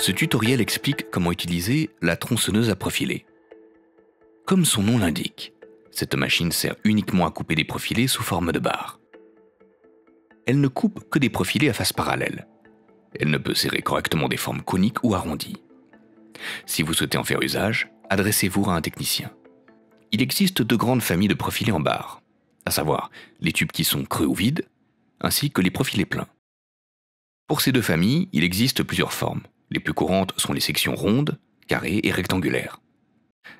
Ce tutoriel explique comment utiliser la tronçonneuse à profiler. Comme son nom l'indique, cette machine sert uniquement à couper des profilés sous forme de barres. Elle ne coupe que des profilés à face parallèle. Elle ne peut serrer correctement des formes coniques ou arrondies. Si vous souhaitez en faire usage, adressez-vous à un technicien. Il existe deux grandes familles de profilés en barre, à savoir les tubes qui sont creux ou vides, ainsi que les profilés pleins. Pour ces deux familles, il existe plusieurs formes. Les plus courantes sont les sections rondes, carrées et rectangulaires.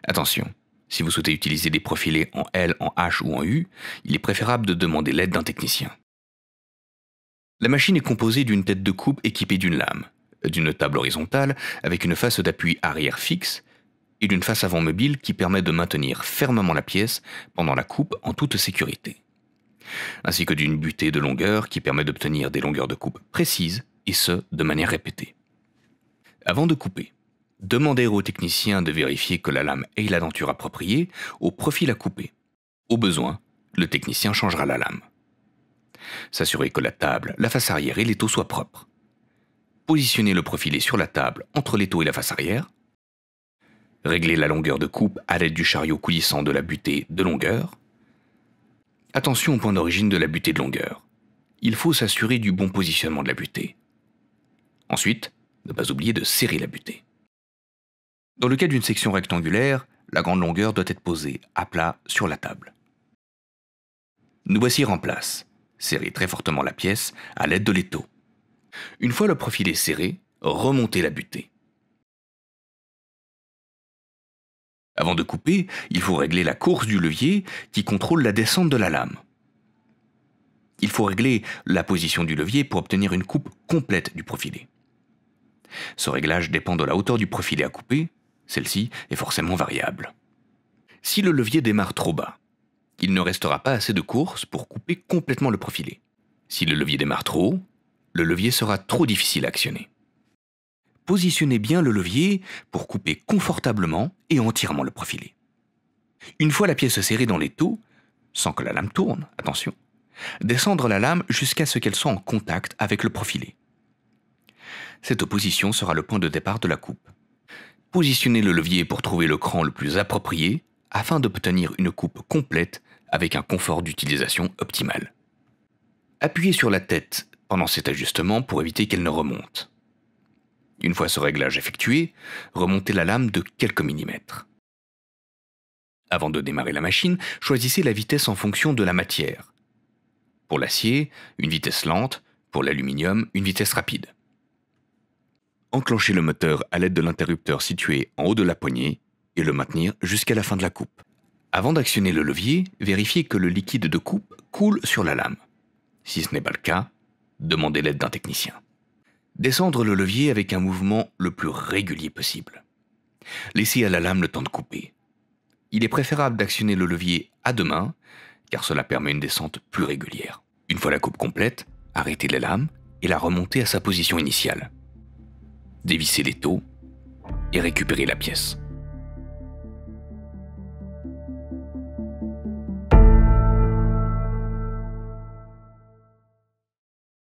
Attention, si vous souhaitez utiliser des profilés en L, en H ou en U, il est préférable de demander l'aide d'un technicien. La machine est composée d'une tête de coupe équipée d'une lame, d'une table horizontale avec une face d'appui arrière fixe et d'une face avant mobile qui permet de maintenir fermement la pièce pendant la coupe en toute sécurité, ainsi que d'une butée de longueur qui permet d'obtenir des longueurs de coupe précises et ce de manière répétée. Avant de couper, demandez au technicien de vérifier que la lame ait la denture appropriée au profil à couper. Au besoin, le technicien changera la lame. S'assurer que la table, la face arrière et l'étau soient propres. Positionnez le profilé sur la table entre l'étau et la face arrière. Régler la longueur de coupe à l'aide du chariot coulissant de la butée de longueur. Attention au point d'origine de la butée de longueur. Il faut s'assurer du bon positionnement de la butée. Ensuite, ne pas oublier de serrer la butée. Dans le cas d'une section rectangulaire, la grande longueur doit être posée à plat sur la table. Nous voici en place. Serrez très fortement la pièce à l'aide de l'étau. Une fois le profilé serré, remontez la butée. Avant de couper, il faut régler la course du levier qui contrôle la descente de la lame. Il faut régler la position du levier pour obtenir une coupe complète du profilé. Ce réglage dépend de la hauteur du profilé à couper, celle-ci est forcément variable. Si le levier démarre trop bas, il ne restera pas assez de course pour couper complètement le profilé. Si le levier démarre trop haut, le levier sera trop difficile à actionner. Positionnez bien le levier pour couper confortablement et entièrement le profilé. Une fois la pièce serrée dans les taux, sans que la lame tourne, attention, descendre la lame jusqu'à ce qu'elle soit en contact avec le profilé cette opposition sera le point de départ de la coupe. Positionnez le levier pour trouver le cran le plus approprié afin d'obtenir une coupe complète avec un confort d'utilisation optimal. Appuyez sur la tête pendant cet ajustement pour éviter qu'elle ne remonte. Une fois ce réglage effectué, remontez la lame de quelques millimètres. Avant de démarrer la machine, choisissez la vitesse en fonction de la matière. Pour l'acier, une vitesse lente, pour l'aluminium, une vitesse rapide enclencher le moteur à l'aide de l'interrupteur situé en haut de la poignée et le maintenir jusqu'à la fin de la coupe. Avant d'actionner le levier, vérifiez que le liquide de coupe coule sur la lame. Si ce n'est pas le cas, demandez l'aide d'un technicien. Descendre le levier avec un mouvement le plus régulier possible. Laissez à la lame le temps de couper. Il est préférable d'actionner le levier à deux mains, car cela permet une descente plus régulière. Une fois la coupe complète, arrêtez la lame et la remontez à sa position initiale dévisser les taux et récupérer la pièce.